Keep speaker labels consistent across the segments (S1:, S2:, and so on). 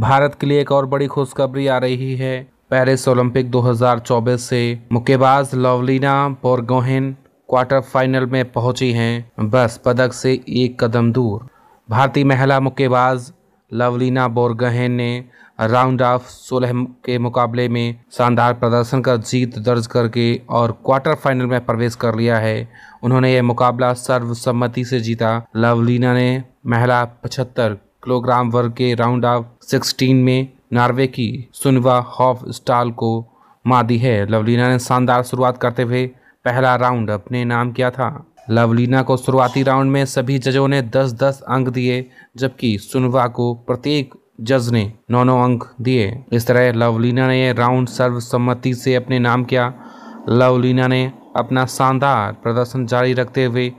S1: भारत के लिए एक और बड़ी खुशखबरी आ रही है पेरिस ओलंपिक 2024 से मुक्केबाज लवलीना बोरगोहेन क्वार्टर फाइनल में पहुंची हैं बस पदक से एक कदम दूर भारतीय महिला मुक्केबाज लवलीना बोरगोहेन ने राउंड ऑफ सोलह के मुकाबले में शानदार प्रदर्शन कर जीत दर्ज करके और क्वार्टर फाइनल में प्रवेश कर लिया है उन्होंने यह मुकाबला सर्वसम्मति से जीता लवलीना ने महिला पचहत्तर किलोग्राम वर्ग के राउंड ऑफ सिक्सटीन में नॉर्वे की सुनवा हॉफ स्टाल को मार दी है लवलीना ने शानदार शुरुआत करते हुए पहला राउंड अपने नाम किया था लवलीना को शुरुआती राउंड में सभी जजों ने 10-10 अंक दिए जबकि सुनवा को प्रत्येक जज ने नौ नौ अंक दिए इस तरह लवलीना ने राउंड सर्वसम्मति से अपने नाम किया लवलीना ने अपना शानदार प्रदर्शन जारी रखते हुए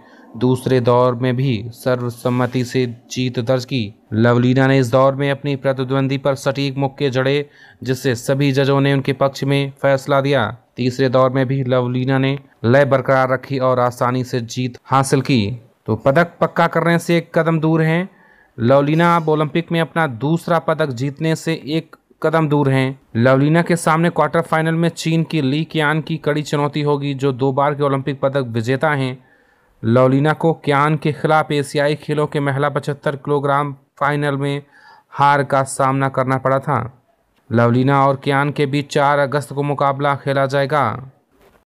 S1: दूसरे दौर में भी सर्वसम्मति से जीत दर्ज की लवलीना ने इस दौर में अपनी प्रतिद्वंदी पर सटीक मुक्के जड़े जिससे सभी जजों ने उनके पक्ष में फैसला दिया तीसरे दौर में भी लवलीना ने लय बरकरार रखी और आसानी से जीत हासिल की तो पदक पक्का करने से एक कदम दूर हैं लवलीना अब ओलंपिक में अपना दूसरा पदक जीतने से एक कदम दूर हैं लवलीना के सामने क्वार्टर फाइनल में चीन की ली कियान की कड़ी चुनौती होगी जो दो बार के ओलंपिक पदक विजेता हैं लवलिना को क्यान के खिलाफ एशियाई खेलों के महिला पचहत्तर किलोग्राम फाइनल में हार का सामना करना पड़ा था लवलिना और क्यान के बीच 4 अगस्त को मुकाबला खेला जाएगा